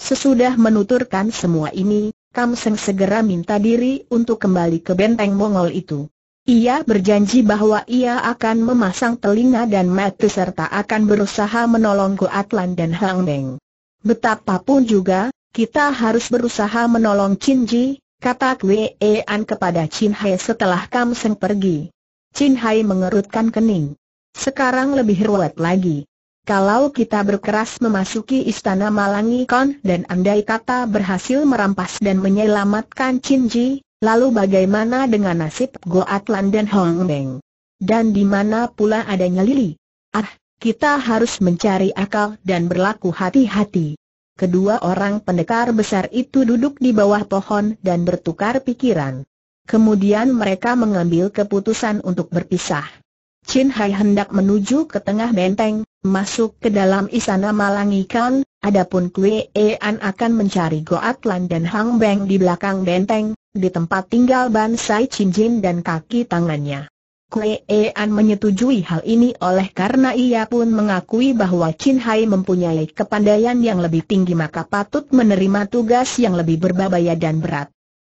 Sesudah menuturkan semua ini, Kam Seng segera minta diri untuk kembali ke benteng Mongol itu. Ia berjanji bahwa ia akan memasang telinga dan mata serta akan berusaha menolong Atlan dan Hang Meng. Betapapun juga, kita harus berusaha menolong Cinji, kata Kwe An kepada Chin Hai setelah Kam Seng pergi. Chin Hai mengerutkan kening. Sekarang lebih ruwet lagi. Kalau kita berkeras memasuki istana Malangi Kon dan andai kata berhasil merampas dan menyelamatkan Chin Ji, lalu bagaimana dengan nasib Go Atlan dan Hong Beng? Dan di mana pula adanya Lili? Ah, kita harus mencari akal dan berlaku hati-hati. Kedua orang pendekar besar itu duduk di bawah pohon dan bertukar pikiran. Kemudian mereka mengambil keputusan untuk berpisah. Chin Hai hendak menuju ke tengah benteng, masuk ke dalam istana Malangikan, adapun Kue An akan mencari Goatlan dan Hang Beng di belakang benteng, di tempat tinggal Ban Sai Chin Jin dan kaki tangannya. An menyetujui hal ini oleh karena ia pun mengakui bahwa Chin Hai mempunyai kepandaian yang lebih tinggi maka patut menerima tugas yang lebih berbahaya dan berat.